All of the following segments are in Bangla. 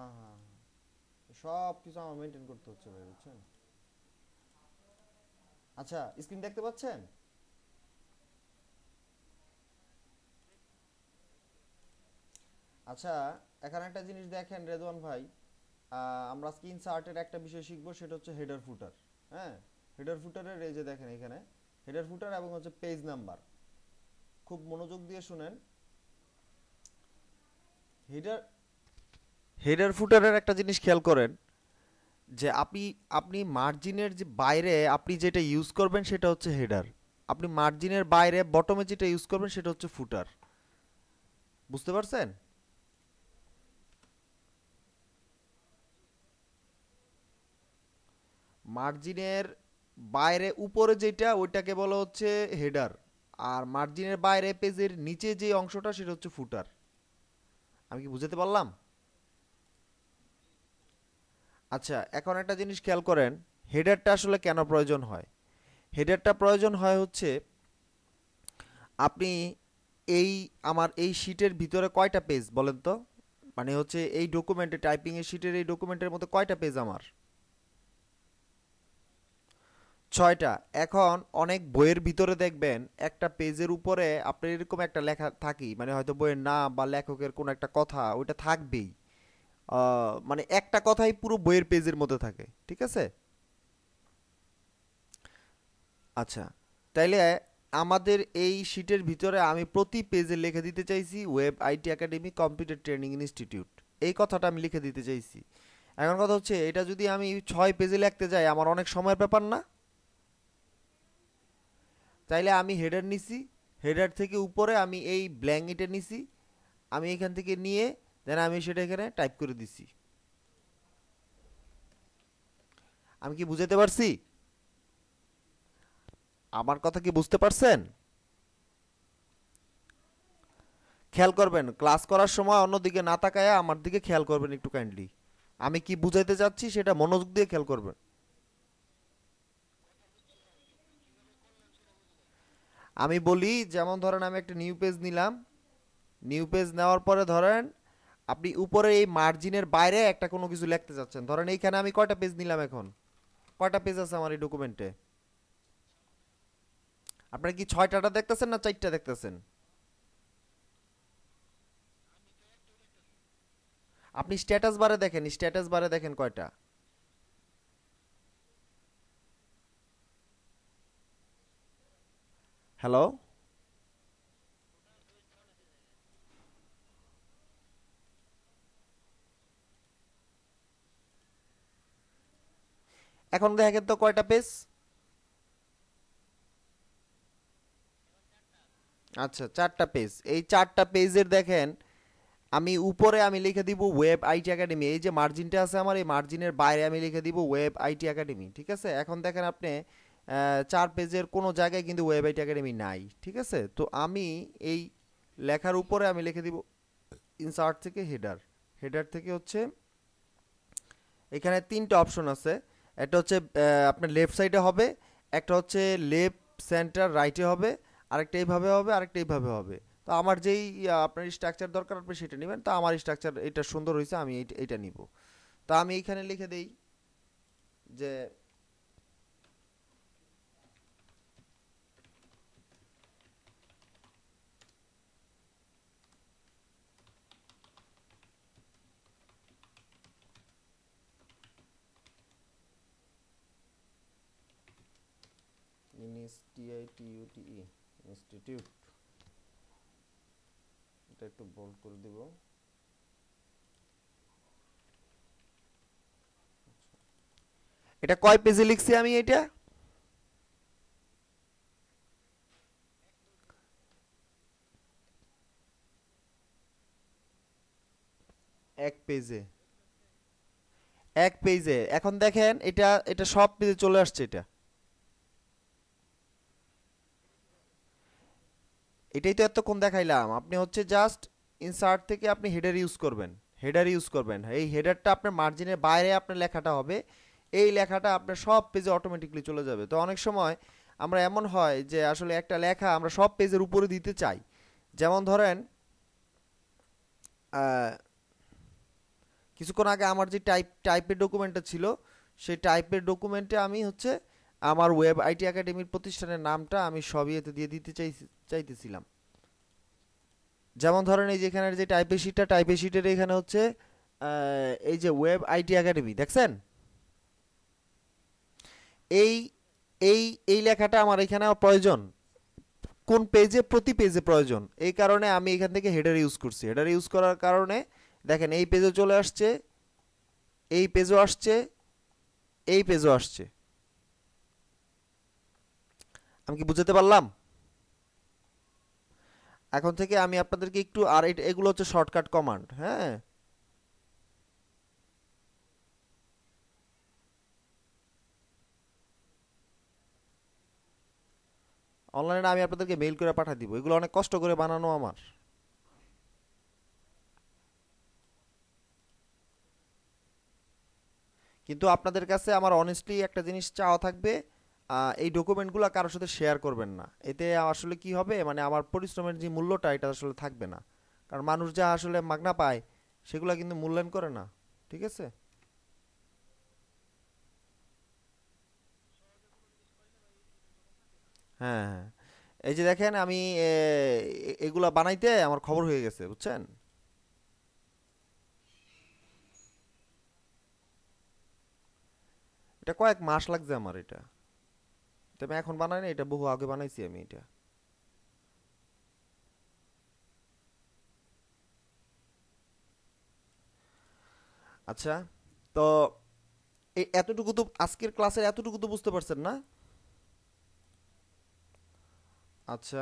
হ্যাঁ হ্যাঁ সব কিছু আমার মেনটেন করতে হচ্ছে ভাই বুঝছেন আচ্ছা স্ক্রিন দেখতে পাচ্ছেন আচ্ছা এখানে একটা জিনিস দেখেন রেদওয়ান ভাই আমরা স্ক্রিন ইনসার্টের একটা বিষয় শিখব সেটা হচ্ছে হেডার ফুটার হ্যাঁ হেডার ফুটারের এই যে দেখেন এখানে হেডার ফুটার এবং হচ্ছে পেজ নাম্বার খুব মনোযোগ দিয়ে শুনেন হেডার হেডার ফুটারের একটা জিনিস খেয়াল করেন যে আপনি আপনি মার্জিনের যে বাইরে আপনি যেটা ইউজ করবেন সেটা হচ্ছে হেডার আপনি মার্জিনের বাইরে বটমে যেটা ইউজ করবেন সেটা হচ্ছে ফুটার বুঝতে পারছেন মার্জিনের বাইরে উপরে যেটা ওইটাকে বলা হচ্ছে হেডার আর মার্জিনের বাইরে পেজের নিচে যে অংশটা সেটা হচ্ছে ফুটার আমি কি বুঝাতে পারলাম আচ্ছা এখন একটা জিনিস খেয়াল করেন হেডারটা আসলে কেন প্রয়োজন হয় হেডারটা প্রয়োজন হয় হচ্ছে আপনি এই আমার এই শিটের ভিতরে কয়টা পেজ বলেন তো মানে হচ্ছে এই ডকুমেন্টে টাইপিংয়ের শিটের এই ডকুমেন্টের মধ্যে কয়টা পেজ আমার ছয়টা এখন অনেক বইয়ের ভিতরে দেখবেন একটা পেজের উপরে আপনি এরকম একটা লেখা থাকি মানে হয়তো বইয়ের নাম বা লেখকের কোনো একটা কথা ওইটা থাকবেই মানে একটা কথাই পুরো বইয়ের পেজের মধ্যে থাকে ঠিক আছে আচ্ছা তাইলে আমাদের এই শিটের ভিতরে আমি প্রতি পেজে লিখে দিতে চাইছি web IT academy computer training institute এই কথাটা আমি লিখে দিতে চাইছি এখন কথা হচ্ছে এটা যদি আমি ছয় পেজে লিখতে যাই আমার অনেক সময়ের ব্যাপার না তাইলে আমি হেডার নিছি হেডার থেকে উপরে আমি এই ব্ল্যাঙ্কেটে নিছি আমি এখান থেকে নিয়ে দেন আমি সেটা এখানে টাইপ করে দিছি আমি কি বুঝাতে পারছি আমার কথা কি বুঝতে পারছেন খেয়াল করবেন ক্লাস করার সময় অন্যদিকে না তাকায় আমার দিকে খেয়াল করবেন একটু কাইন্ডলি আমি কি বুঝাইতে চাচ্ছি সেটা মনোযোগ দিয়ে খেয়াল করবেন আমি বলি যেমন ধরেন আমি একটা নিউ পেজ নিলাম নিউ পেজ নেওয়ার পরে ধরেন আপনি উপরে এই মার্জিনের বাইরে একটা কোনো কিছু লিখতে যাচ্ছেন ধরেন এইখানে আমি কয়টা পেজ নিলাম এখন কয়টা পেজ আছে আমার এই ডকুমেন্টে আপনারা কি ছয়টাটা দেখতেছেন না চারটা দেখতেছেন আপনি স্ট্যাটাস বারে দেখেন স্ট্যাটাস বারে দেখেন কয়টা হ্যালো এখন দেখেন তো কয়টা পেজ আচ্ছা চারটা পেজ এই চারটা পেজের দেখেন আমি উপরে আমি লিখে দিব ওয়েব আইটি একাডেমি এই যে মার্জিনটা আছে আমার এই মার্জিনের বাইরে আমি লিখে দিব ওয়েব আইটি একাডেমি ঠিক আছে এখন দেখেন আপনি চার পেজের কোনো জায়গায় কিন্তু ওয়েব আইটি একাডেমি নাই ঠিক আছে তো আমি এই লেখার উপরে আমি লিখে দিব ইনসার্ট থেকে হেডার হেডার থেকে হচ্ছে এখানে তিনটা অপশন আছে একটা হচ্ছে আপনার লেফট সাইডে হবে একটা হচ্ছে লেফট সেন্টার রাইটে হবে আরেকটা এইভাবে হবে আরেকটা এইভাবে হবে তো আমার যেই আপনার স্ট্রাকচার দরকার আপনি সেটা নেবেন তো আমার স্ট্রাকচার এটা সুন্দর হয়েছে আমি এটা নিব তা আমি এইখানে লিখে দেই যে ইনস্টিটিউটি ইনস্টিটিউট e, এটা একটু বোল্ড করে দিব এটা কয় পেজে লিখছি আমি এটা এক পেজে এক পেজে এখন দেখেন এটা এটা সব পেজে চলে আসছে এটা এটাই তো এতক্ষণ দেখাইলাম আপনি হচ্ছে জাস্ট ইনসার্ট থেকে আপনি হেডার ইউজ করবেন হেডার ইউজ করবেন এই হেডারটা আপনার মার্জিনের বাইরে আপনার লেখাটা হবে এই লেখাটা আপনার সব পেজে অটোমেটিকলি চলে যাবে তো অনেক সময় আমরা এমন হয় যে আসলে একটা লেখা আমরা সব পেজের উপরে দিতে চাই যেমন ধরেন কিছুক্ষণ আগে আমার যে টাইপ টাইপের ডকুমেন্টটা ছিল সেই টাইপের ডকুমেন্টে আমি হচ্ছে আমার ওয়েব আইটি একাডেমির প্রতিষ্ঠানের নামটা আমি সবই এতে দিয়ে দিতে চাই চাইতেছিলাম যেমন ধরেন এই যেখানের যে টাইপে শিটটা টাইপে শিটের এখানে হচ্ছে এই যে ওয়েব আইটি একাডেমি দেখছেন এই এই এই লেখাটা আমার এখানে প্রয়োজন কোন পেজে প্রতি পেজে প্রয়োজন এই কারণে আমি এখান থেকে হেডার ইউজ করছি হেডার ইউজ করার কারণে দেখেন এই পেজও চলে আসছে এই পেজও আসছে এই পেজও আসছে আমি কি বুঝতে পারলাম এখন থেকে আমি আপনাদেরকে একটু আর এগুলো হচ্ছে শর্টকাট কমান্ড হ্যাঁ অনলাইনে আমি আপনাদেরকে মেইল করে পাঠিয়ে দিব এগুলো অনেক কষ্ট করে বানানো আমার কিন্তু আপনাদের কাছে আমার অনেস্টলি একটা জিনিস চাওয়া থাকবে এই ডকুমেন্টগুলো কারোর সাথে শেয়ার করবেন না এতে আসলে কি হবে মানে আমার পরিশ্রমের যে মূল্যটা এটা আসলে থাকবে না কারণ মানুষ যা আসলে মাগনা পায় সেগুলো কিন্তু মূল্যায়ন করে না ঠিক আছে হ্যাঁ হ্যাঁ এই যে দেখেন আমি এগুলা বানাইতে আমার খবর হয়ে গেছে বুঝছেন এটা কয়েক মাস লাগছে আমার এটা তো আমি এখন বানাই না এটা বহু আগে বানাইছি আমি এটা আচ্ছা তো এই এতটুকু তো আজকের ক্লাসের এতটুকু তো বুঝতে পারছেন না আচ্ছা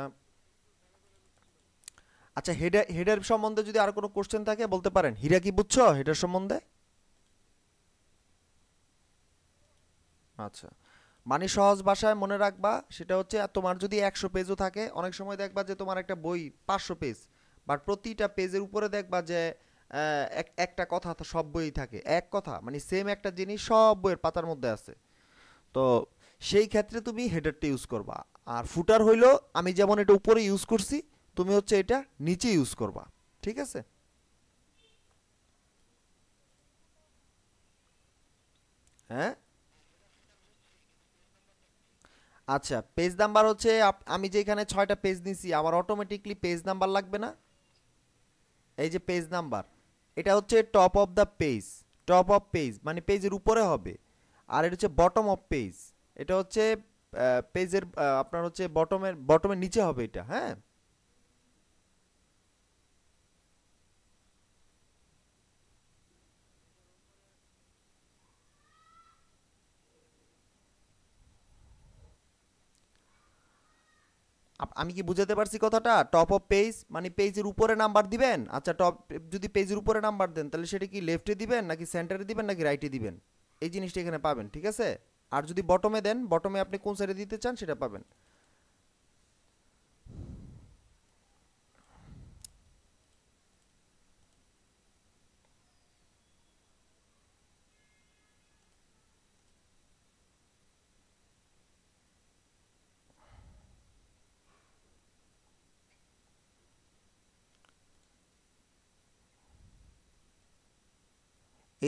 আচ্ছা হেডার হেডার সম্বন্ধে যদি আর কোনো কোশ্চেন থাকে বলতে পারেন হীরা কি বুঝছো হেডার সম্বন্ধে আচ্ছা মানে সহজ ভাষায় মনে রাখবা সেটা হচ্ছে তোমার যদি একশো পেজও থাকে অনেক সময় দেখবা যে তোমার একটা বই পাঁচশো পেজ বাট প্রতিটা পেজের উপরে দেখবা যে এক একটা কথা সব বইই থাকে এক কথা মানে সেম একটা জিনিস সব বইয়ের পাতার মধ্যে আছে তো সেই ক্ষেত্রে তুমি হেডারটা ইউজ করবা আর ফুটার হইলো আমি যেমন এটা উপরে ইউজ করছি তুমি হচ্ছে এটা নিচে ইউজ করবা ঠিক আছে হ্যাঁ আচ্ছা পেজ নাম্বার হচ্ছে আমি এখানে ছয়টা পেজ নিছি আমার অটোমেটিকলি পেজ নাম্বার লাগবে না এই যে পেজ নাম্বার এটা হচ্ছে top of the page top of page মানে পেজের উপরে হবে আর এটা হচ্ছে বটম অফ পেজ এটা হচ্ছে পেজের আপনার হচ্ছে বটমের বটমের নিচে হবে এটা হ্যাঁ আমি কি বুঝাতে পারছি কথাটা টপ অফ পেজ মানে পেজের উপরে নাম্বার দিবেন আচ্ছা টপ যদি পেজের উপরে নাম্বার দেন তাহলে সেটা কি লেফটে দিবেন নাকি সেন্টারে দিবেন নাকি রাইটে দিবেন এই জিনিসটা এখানে পাবেন ঠিক আছে আর যদি বটমে দেন বটমে আপনি কোন সাইডে দিতে চান সেটা পাবেন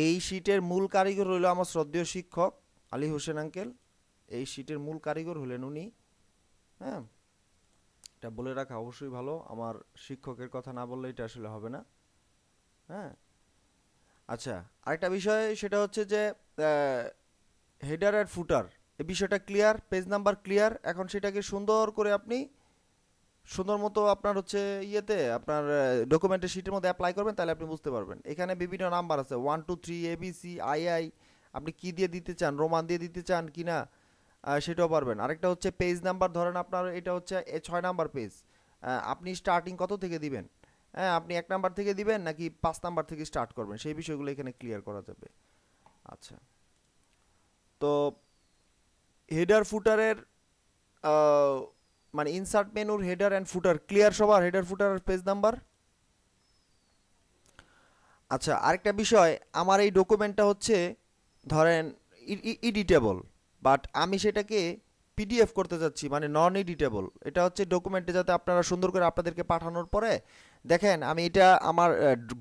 এই শীটের মূল কারিগর হইল আমার শ্রদ্ধেয় শিক্ষক আলী হোসেন আঙ্কেল এই শীটের মূল কারিগর হলেন উনি হ্যাঁ এটা বলে রাখা অবশ্যই ভালো আমার শিক্ষকের কথা না বললে এটা আসলে হবে না হ্যাঁ আচ্ছা আরেকটা বিষয় সেটা হচ্ছে যে হেডার আর ফুটার এই বিষয়টা ক্লিয়ার পেজ নাম্বার ক্লিয়ার এখন সেটাকে সুন্দর করে আপনি সুন্দর মতো আপনার হচ্ছে ইয়েতে আপনার ডকুমেন্টের শিটের মধ্যে অ্যাপ্লাই করবেন তাহলে আপনি বুঝতে পারবেন এখানে বিভিন্ন নাম্বার আছে one two three A B C I I আপনি কি দিয়ে দিতে চান রোমান দিয়ে দিতে চান কি না সেটাও পারবেন আরেকটা হচ্ছে পেজ নাম্বার ধরেন আপনার এটা হচ্ছে ছয় নাম্বার পেজ আপনি স্টার্টিং কত থেকে দিবেন হ্যাঁ আপনি এক নাম্বার থেকে দিবেন নাকি পাঁচ নাম্বার থেকে স্টার্ট করবেন সেই বিষয়গুলো এখানে ক্লিয়ার করা যাবে আচ্ছা তো হেডার ফুটারের মানে ইনসার্ট মেনুর হেডার অ্যান্ড ফুটার ক্লিয়ার সবার হেডার ফুটার আর পেজ নাম্বার আচ্ছা আরেকটা বিষয় আমার এই ডকুমেন্টটা হচ্ছে ধরেন ইডিটেবল বাট আমি সেটাকে পিডিএফ করতে চাচ্ছি মানে নন ইডিটেবল এটা হচ্ছে ডকুমেন্টে যাতে আপনারা সুন্দর করে আপনাদেরকে পাঠানোর পরে দেখেন আমি এটা আমার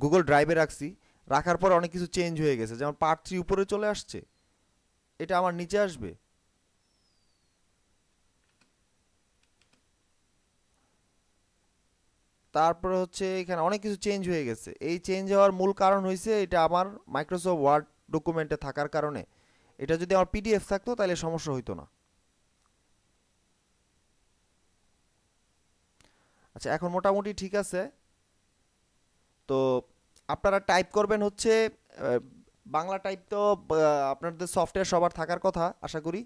গুগল ড্রাইভে রাখছি রাখার পর অনেক কিছু চেঞ্জ হয়ে গেছে যেমন পার্ট থ্রি উপরে চলে আসছে এটা আমার নিচে আসবে তারপরে হচ্ছে এখানে অনেক কিছু চেঞ্জ হয়ে গেছে এই চেঞ্জ হওয়ার মূল কারণ হয়েছে এটা আমার মাইক্রোসফট ওয়ার্ড ডকুমেন্টে থাকার কারণে এটা যদি আমার পিডিএফ থাকতো তাহলে সমস্যা হইতো না আচ্ছা এখন মোটামুটি ঠিক আছে তো আপনারা টাইপ করবেন হচ্ছে বাংলা টাইপ তো আপনাদের সফটওয়্যার সবার থাকার কথা আশা করি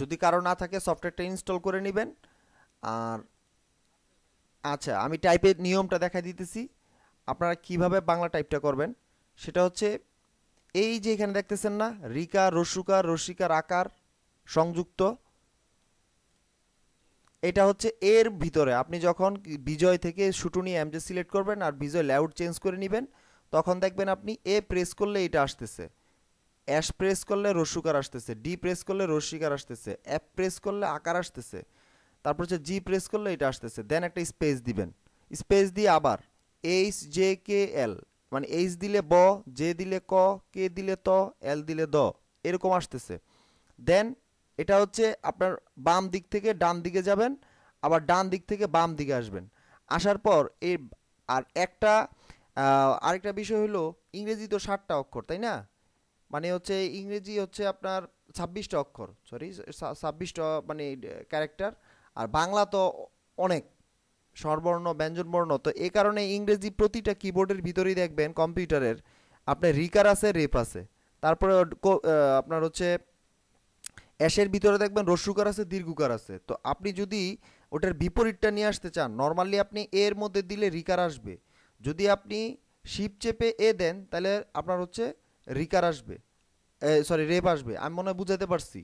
যদি কারো না থাকে সফটওয়্যারটা ইনস্টল করে নেবেন আর আচ্ছা আমি টাইপের নিয়মটা দেখা দিতেছি আপনারা কিভাবে বাংলা টাইপটা করবেন সেটা হচ্ছে এই যে এখানে দেখতেছেন না রিকা রসুকা রসিকার আকার সংযুক্ত এটা হচ্ছে এর ভিতরে আপনি যখন বিজয় থেকে শুটুনি এমজে সিলেক্ট করবেন আর বিজয় ল্যাউড চেঞ্জ করে নেবেন তখন দেখবেন আপনি এ প্রেস করলে এটা আসতেছে অ্যাশ প্রেস করলে রস্যুকার আসতেছে ডি প্রেস করলে রস্যিকার আসতেছে অ্যাপ প্রেস করলে আকার আসতেছে তারপর হচ্ছে জি প্রেস করলে এটা আসতেছে দেন একটা স্পেস দিবেন স্পেস দিয়ে আবার এইচ জে কে এল মানে এইচ দিলে ব জে দিলে ক কে দিলে ত এল দিলে দ এরকম আসতেছে দেন এটা হচ্ছে আপনার বাম দিক থেকে ডান দিকে যাবেন আবার ডান দিক থেকে বাম দিকে আসবেন আসার পর এই আর একটা আরেকটা বিষয় হলো ইংরেজি তো ষাটটা অক্ষর তাই না মানে হচ্ছে ইংরেজি হচ্ছে আপনার ছাব্বিশটা অক্ষর সরি ছাব্বিশটা মানে ক্যারেক্টার আর বাংলা তো অনেক স্বরবর্ণ ব্যঞ্জনবর্ণ তো এ কারণে ইংরেজি প্রতিটা কিবোর্ডের ভিতরেই দেখবেন কম্পিউটারের আপনার রিকার আছে রেপ আছে তারপরে আপনার হচ্ছে অ্যাশের ভিতরে দেখবেন রস্যুকার আছে দীর্ঘকার আছে তো আপনি যদি ওটার বিপরীতটা নিয়ে আসতে চান নর্মালি আপনি এর মধ্যে দিলে রিকার আসবে যদি আপনি শিপ চেপে এ দেন তাহলে আপনার হচ্ছে রিকার আসবে সরি রেপ আসবে আমি মনে হয় বুঝাতে পারছি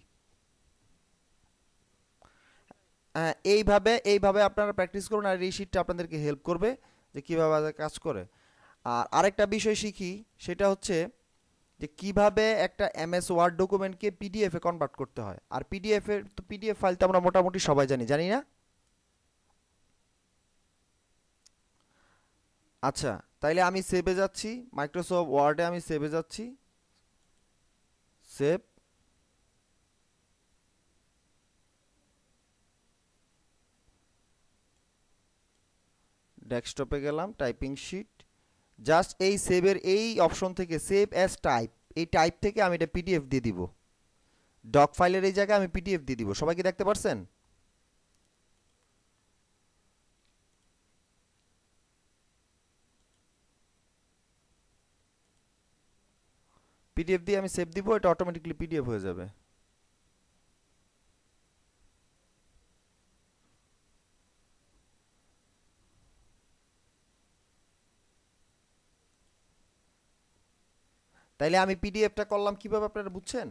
হ্যাঁ, এইভাবে এইভাবে আপনারা প্র্যাকটিস করুন আর এই শিটটা আপনাদেরকে হেল্প করবে যে কীভাবে কাজ করে আর আরেকটা বিষয় শিখি সেটা হচ্ছে যে কিভাবে একটা এমএস ওয়ার্ড ডকুমেন্টকে পিডিএফে কনভার্ট করতে হয় আর পিডিএফের তো পিডিএফ ফাইল তো আমরা মোটামুটি সবাই জানি জানি না আচ্ছা তাইলে আমি সেভে যাচ্ছি মাইক্রোসফট ওয়ার্ডে আমি সেভে যাচ্ছি সেভ ডেস্কটপে গেলাম টাইপিং শিট জাস্ট এই সেভের এই অপশন থেকে সেভ অ্যাজ টাইপ এই টাইপ থেকে আমি এটা পিডিএফ দিয়ে দিব ডক ফাইলের এই জায়গায় আমি পিডিএফ দিয়ে দিব সবাই কি দেখতে পারছেন পিডিএফ দিয়ে আমি সেভ দিব এটা অটোমেটিকলি পিডিএফ হয়ে যাবে তাইলে আমি পিডিএফটা করলাম কিভাবে আপনারা বুঝছেন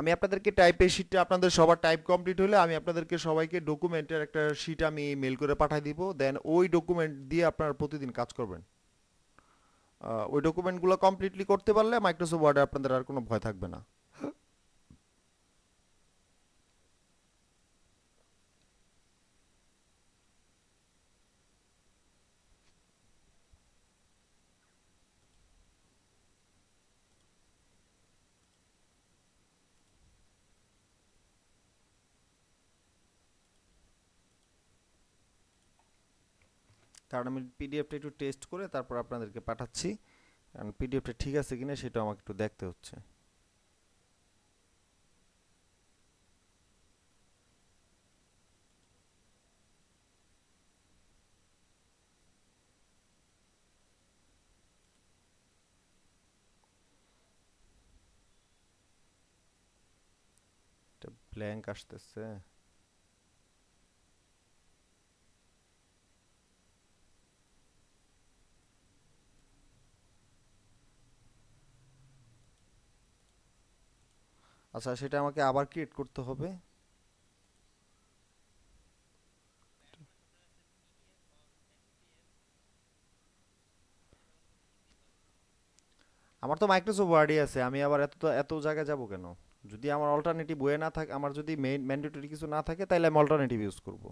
আমি আপনাদেরকে টাইপের শিটটা আপনাদের সবার টাইপ কমপ্লিট হলে আমি আপনাদেরকে সবাইকে ডকুমেন্টের একটা শিট আমি মেল করে পাঠিয়ে দিব দেন ওই ডকুমেন্ট দিয়ে আপনারা প্রতিদিন কাজ করবেন ওই ডকুমেন্টগুলো কমপ্লিটলি করতে পারলে মাইক্রোসফট ওয়ার্ডে আপনাদের আর কোনো ভয় থাকবে না কারণ আমি মানে পিডিএফটা একটু টেস্ট করে তারপর আপনাদেরকে পাঠাচ্ছি কারণ পিডিএফটা ঠিক আছে কিনা সেটা আমাকে একটু দেখতে হচ্ছে ব্ল্যাঙ্ক আসতেছে আচ্ছা সেটা আমাকে আবার ক্রিয়েট করতে হবে আমার তো মাইক্রোসফট ওয়ার্ডই আছে আমি আবার এত এত জায়গায় যাব কেন যদি আমার অল্টারনেটিভ ওয়ে না থাকে আমার যদি মেইন ম্যান্ডেটরি কিছু না থাকে তাহলে আমি অল্টারনেটিভ ইউজ করবো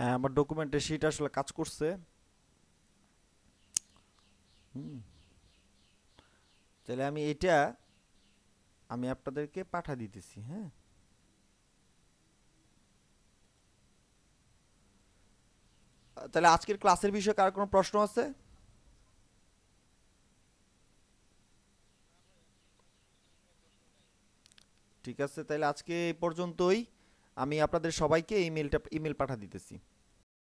হ্যাঁ আমার ডকুমেন্টের শিট আসলে কাজ করছে তাহলে আমি এটা আমি আপনাদেরকে পাঠা দিতেছি হ্যাঁ তাহলে আজকের ক্লাসের বিষয়ে কার কোনো প্রশ্ন আছে ঠিক আছে তাহলে আজকে এই পর্যন্তই আমি আপনাদের সবাইকে ইমেলটা ইমেল পাঠা দিতেছি